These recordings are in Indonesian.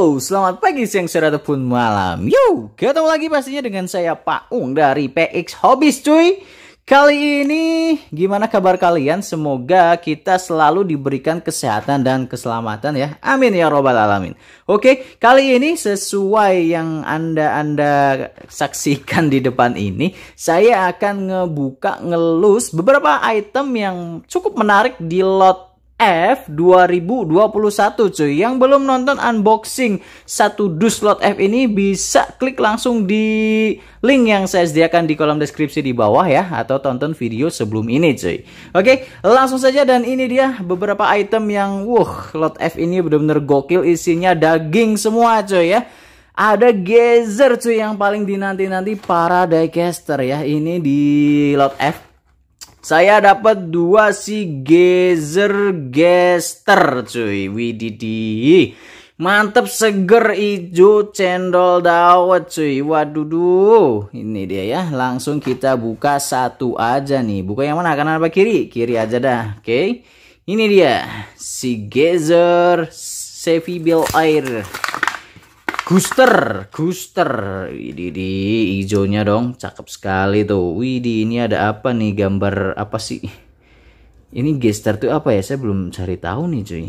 selamat pagi, siang, sore, ataupun malam. Yo, ketemu lagi pastinya dengan saya Pak Ung dari PX Hobbies cuy. Kali ini gimana kabar kalian? Semoga kita selalu diberikan kesehatan dan keselamatan ya. Amin ya robbal alamin. Oke, kali ini sesuai yang Anda-anda saksikan di depan ini, saya akan ngebuka ngelus beberapa item yang cukup menarik di lot F 2021 cuy. Yang belum nonton unboxing satu dus lot F ini bisa klik langsung di link yang saya sediakan di kolom deskripsi di bawah ya atau tonton video sebelum ini cuy. Oke, langsung saja dan ini dia beberapa item yang wuh lot F ini benar-benar gokil isinya daging semua cuy ya ada gezer cuy yang paling dinanti-nanti para diecaster ya ini di lot F saya dapat dua si gezer gester cuy. Widih Mantep seger ijo cendol dawet cuy. Waduh Ini dia ya. Langsung kita buka satu aja nih. Buka yang mana? Kanan apa kiri? Kiri aja dah. Oke. Okay. Ini dia si gezer Sevi Air. Guster, Guster. Widih, hijaunya dong, cakep sekali tuh. Widi ini ada apa nih gambar apa sih? Ini gester tuh apa ya? Saya belum cari tahu nih, cuy.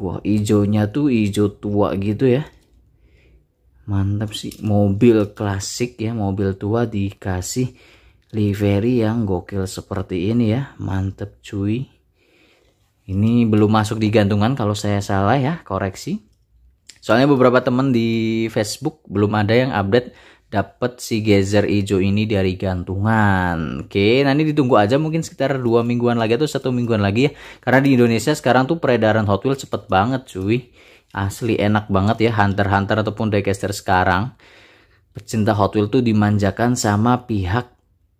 Wah, hijaunya tuh hijau tua gitu ya. Mantap sih, mobil klasik ya, mobil tua dikasih livery yang gokil seperti ini ya. Mantap, cuy. Ini belum masuk di gantungan kalau saya salah ya, koreksi. Soalnya beberapa temen di Facebook belum ada yang update dapat si gezer hijau ini dari gantungan. Oke, nanti ditunggu aja mungkin sekitar dua mingguan lagi atau satu mingguan lagi ya. Karena di Indonesia sekarang tuh peredaran Hot Wheels cepet banget cuy. Asli enak banget ya Hunter Hunter ataupun Diecaster sekarang. Pecinta Hot Wheels tuh dimanjakan sama pihak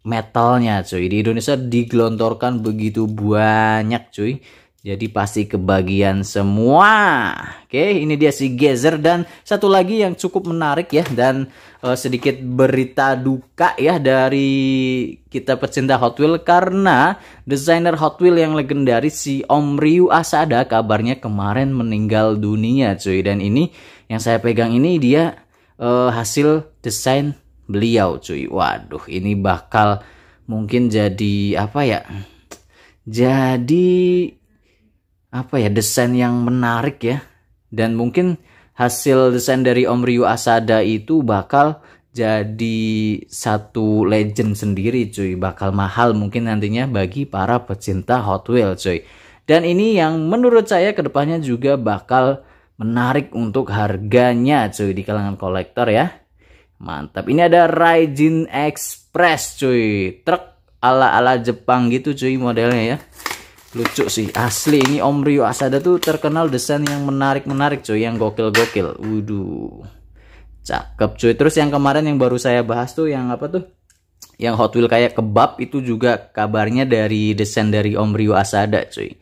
metalnya cuy. Di Indonesia digelontorkan begitu banyak cuy jadi pasti kebagian semua. Oke, ini dia si Gezer dan satu lagi yang cukup menarik ya dan uh, sedikit berita duka ya dari kita pecinta Hot Wheels karena desainer Hot Wheels yang legendaris si Om Ryu Asada kabarnya kemarin meninggal dunia cuy dan ini yang saya pegang ini dia uh, hasil desain beliau cuy. Waduh, ini bakal mungkin jadi apa ya? Jadi apa ya desain yang menarik ya dan mungkin hasil desain dari Om Ryu Asada itu bakal jadi satu legend sendiri cuy bakal mahal mungkin nantinya bagi para pecinta Hot Wheels cuy dan ini yang menurut saya kedepannya juga bakal menarik untuk harganya cuy di kalangan kolektor ya mantap ini ada Raijin Express cuy truk ala ala Jepang gitu cuy modelnya ya lucu sih asli ini Om Rio Asada tuh terkenal desain yang menarik-menarik cuy yang gokil-gokil wuduh cakep cuy terus yang kemarin yang baru saya bahas tuh yang apa tuh yang Hot Wheel kayak kebab itu juga kabarnya dari desain dari Om Rio Asada cuy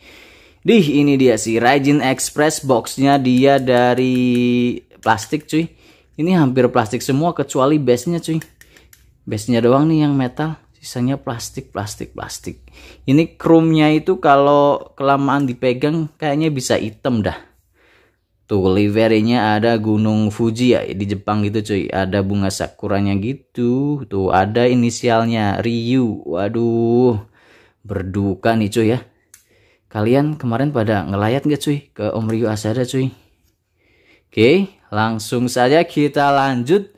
Dih ini dia sih Rajin Express boxnya dia dari plastik cuy ini hampir plastik semua kecuali base nya cuy base nya doang nih yang metal sisanya plastik plastik plastik ini chrome-nya itu kalau kelamaan dipegang kayaknya bisa hitam dah tuh liverinya ada gunung Fuji ya di Jepang gitu cuy ada bunga sakuranya gitu tuh ada inisialnya Ryu waduh berduka nih cuy ya kalian kemarin pada ngelayat gak cuy ke Om Ryu Asada cuy oke langsung saja kita lanjut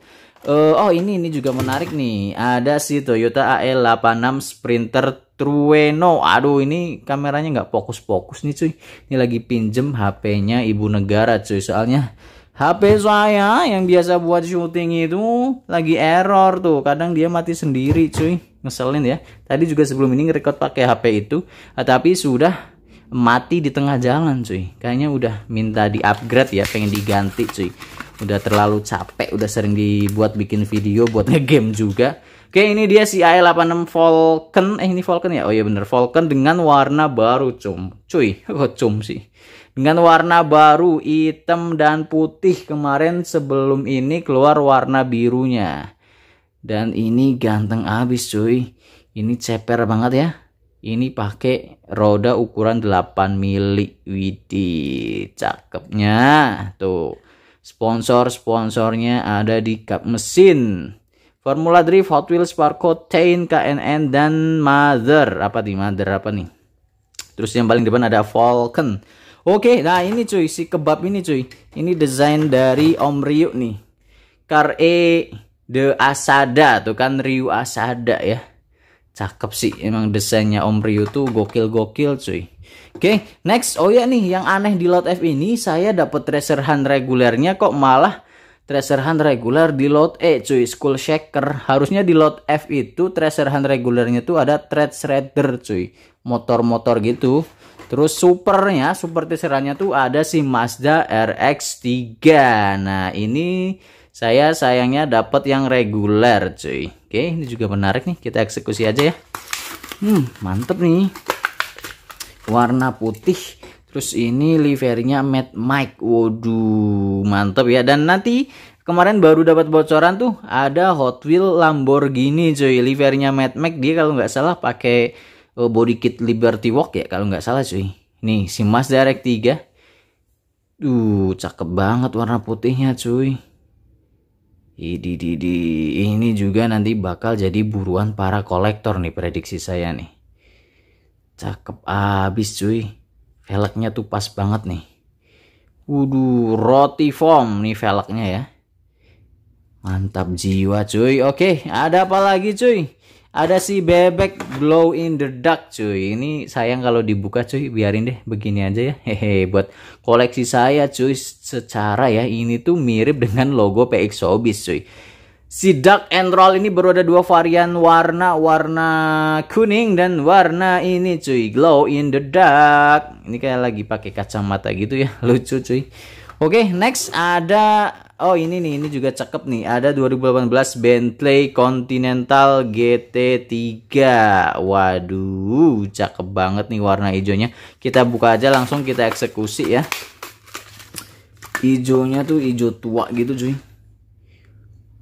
Uh, oh ini ini juga menarik nih. Ada si Toyota AL86 Sprinter Trueno. Aduh ini kameranya nggak fokus-fokus nih cuy. Ini lagi pinjem HP-nya ibu negara cuy. Soalnya HP saya yang biasa buat syuting itu lagi error tuh. Kadang dia mati sendiri cuy. Ngeselin ya. Tadi juga sebelum ini ngerekod pakai HP itu, ah, tapi sudah mati di tengah jalan cuy. Kayaknya udah minta di-upgrade ya, pengen diganti cuy udah terlalu capek udah sering dibuat bikin video buat ngegame juga oke ini dia si AE86 Falcon eh ini Falcon ya oh iya bener Falcon dengan warna baru cum cuy kok cum sih dengan warna baru hitam dan putih kemarin sebelum ini keluar warna birunya dan ini ganteng abis cuy ini ceper banget ya ini pakai roda ukuran 8 mili widih cakepnya tuh Sponsor-sponsornya ada di kap mesin. Formula Drift, Hot Wheels, Sparko, Tain, KNN, dan Mother. Apa di Mother apa nih? Terus yang paling depan ada Falcon. Oke, nah ini cuy, si kebab ini cuy. Ini desain dari Om Ryu nih. Kare de Asada, tuh kan Ryu Asada ya cakep sih emang desainnya Om Rio tuh gokil-gokil cuy. Oke, okay, next. Oh ya nih, yang aneh di lot F ini saya dapat treasure hunt regulernya kok malah treasure hunt reguler di lot E cuy, school shaker. Harusnya di lot F itu treasure hunt regulernya tuh ada thread shredder cuy, motor-motor gitu. Terus supernya, super teaserannya tuh ada si Mazda RX3. Nah, ini saya sayangnya dapat yang reguler, cuy. Oke, ini juga menarik nih. Kita eksekusi aja ya. Hmm, mantep nih. Warna putih. Terus ini livernya matte Mike. Waduh, mantep ya. Dan nanti kemarin baru dapat bocoran tuh ada Hot Wheel Lamborghini, cuy. Livernya matte Mike. dia kalau nggak salah pakai eh, body kit Liberty Walk ya kalau nggak salah, cuy. Nih, si Mas Direct 3. Duh, cakep banget warna putihnya, cuy. Idi, di, di. Ini juga nanti bakal jadi buruan para kolektor nih prediksi saya nih. Cakep abis cuy. Velgnya tuh pas banget nih. Wudu roti foam nih velgnya ya. Mantap jiwa cuy. Oke, ada apa lagi cuy? Ada si bebek glow in the dark cuy. Ini sayang kalau dibuka cuy, biarin deh begini aja ya. Hehe, buat koleksi saya cuy secara ya ini tuh mirip dengan logo PX Showbiz cuy. Si Dark and Roll ini baru ada dua varian warna, warna kuning dan warna ini cuy, glow in the dark. Ini kayak lagi pakai kacamata gitu ya, lucu cuy. Oke, okay, next ada Oh ini nih, ini juga cakep nih. Ada 2018 Bentley Continental GT3. Waduh, cakep banget nih warna hijaunya. Kita buka aja langsung kita eksekusi ya. Hijaunya tuh hijau tua gitu cuy.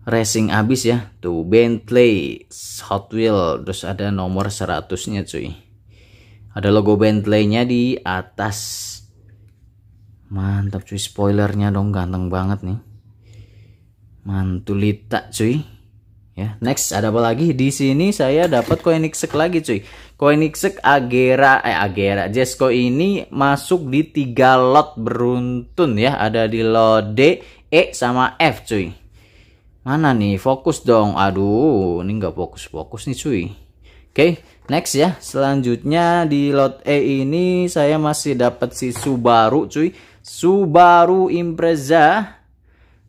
Racing abis ya. Tuh Bentley Hot Wheel. Terus ada nomor 100-nya cuy. Ada logo Bentley-nya di atas. Mantap cuy spoilernya dong ganteng banget nih. Mantulita cuy. Ya, next ada apa lagi? Di sini saya dapat Koenigsegg lagi cuy. Koenigsegg Agera eh Agera Jesko ini masuk di tiga lot beruntun ya. Ada di lot D, E sama F cuy. Mana nih? Fokus dong. Aduh, ini nggak fokus-fokus nih cuy. Oke, okay, next ya. Selanjutnya di lot E ini saya masih dapat si Subaru cuy. Subaru Impreza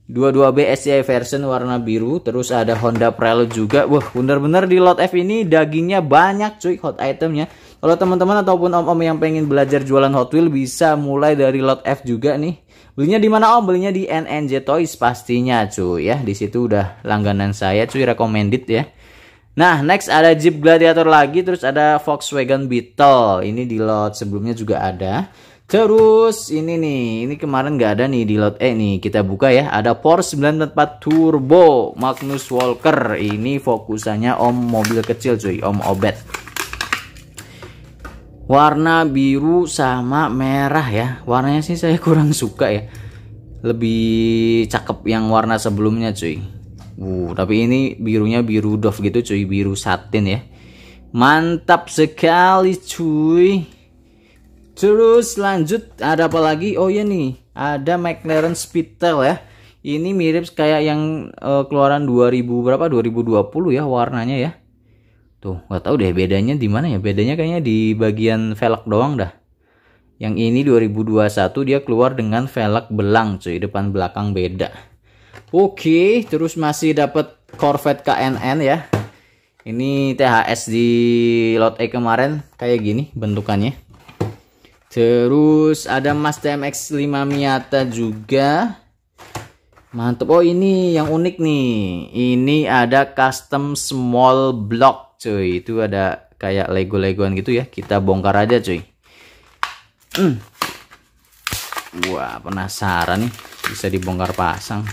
22 BSI version warna biru terus ada Honda Prelude juga wah bener-bener di lot F ini dagingnya banyak cuy hot itemnya kalau teman-teman ataupun om-om yang pengen belajar jualan Hot Wheels bisa mulai dari lot F juga nih belinya di mana om belinya di NNJ Toys pastinya cuy ya di situ udah langganan saya cuy recommended ya Nah, next ada Jeep Gladiator lagi, terus ada Volkswagen Beetle. Ini di lot sebelumnya juga ada. Terus ini nih, ini kemarin nggak ada nih di lot E eh, nih. Kita buka ya, ada Porsche 944 Turbo Magnus Walker. Ini fokusannya om mobil kecil cuy, om Obet. Warna biru sama merah ya. Warnanya sih saya kurang suka ya. Lebih cakep yang warna sebelumnya cuy. Uh, tapi ini birunya biru doff gitu cuy, biru satin ya. Mantap sekali cuy Terus lanjut ada apa lagi? Oh iya nih, ada McLaren Speedtail ya. Ini mirip kayak yang uh, keluaran 2000 berapa? 2020 ya warnanya ya. Tuh, nggak tahu deh bedanya di mana ya. Bedanya kayaknya di bagian velg doang dah. Yang ini 2021 dia keluar dengan velg belang cuy, depan belakang beda. Oke, terus masih dapat Corvette KNN ya. Ini THS di lot E kemarin kayak gini bentukannya Terus ada Mas TMX 5 Miata juga. Mantep. Oh, ini yang unik nih. Ini ada custom small block, cuy. Itu ada kayak Lego-legoan gitu ya. Kita bongkar aja, cuy. Hmm. Wah, penasaran nih. Bisa dibongkar pasang.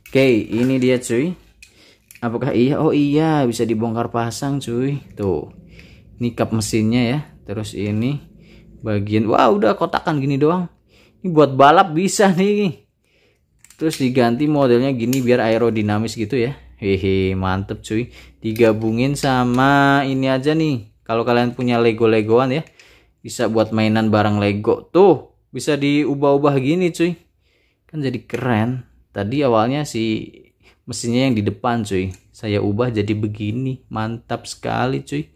Oke, ini dia, cuy. Apakah iya? Oh iya, bisa dibongkar pasang, cuy. Tuh. Ini kap mesinnya ya. Terus ini bagian wah udah kotakan gini doang ini buat balap bisa nih terus diganti modelnya gini biar aerodinamis gitu ya hehe mantep cuy digabungin sama ini aja nih kalau kalian punya lego-legoan ya bisa buat mainan barang lego tuh bisa diubah-ubah gini cuy kan jadi keren tadi awalnya si mesinnya yang di depan cuy saya ubah jadi begini mantap sekali cuy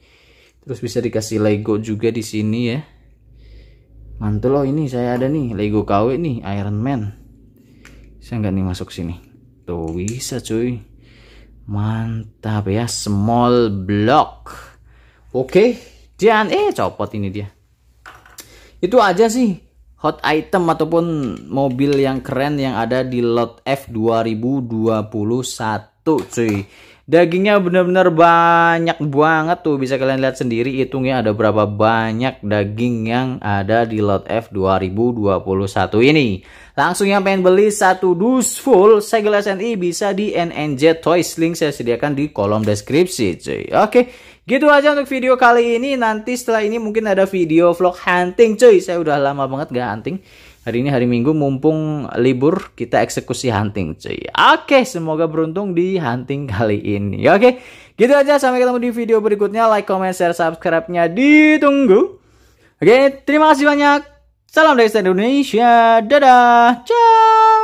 terus bisa dikasih lego juga di sini ya mantul loh ini saya ada nih Lego KW nih Iron Man Saya nggak nih masuk sini tuh bisa cuy mantap ya small block oke okay. dan eh copot ini dia itu aja sih hot item ataupun mobil yang keren yang ada di lot F 2021 cuy Dagingnya benar-benar banyak banget tuh bisa kalian lihat sendiri hitungnya ada berapa banyak daging yang ada di lot F 2021 ini. Langsung yang pengen beli satu dus full segel SNI bisa di NNJ Toys link saya sediakan di kolom deskripsi cuy. Oke, gitu aja untuk video kali ini. Nanti setelah ini mungkin ada video vlog hunting cuy. Saya udah lama banget gak hunting. Hari ini hari Minggu mumpung libur kita eksekusi hunting cuy. Oke, semoga beruntung di hunting kali ini. Oke, gitu aja sampai ketemu di video berikutnya. Like, comment, share, subscribe-nya ditunggu. Oke, terima kasih banyak. Salam dari Indonesia. Dadah. Ciao.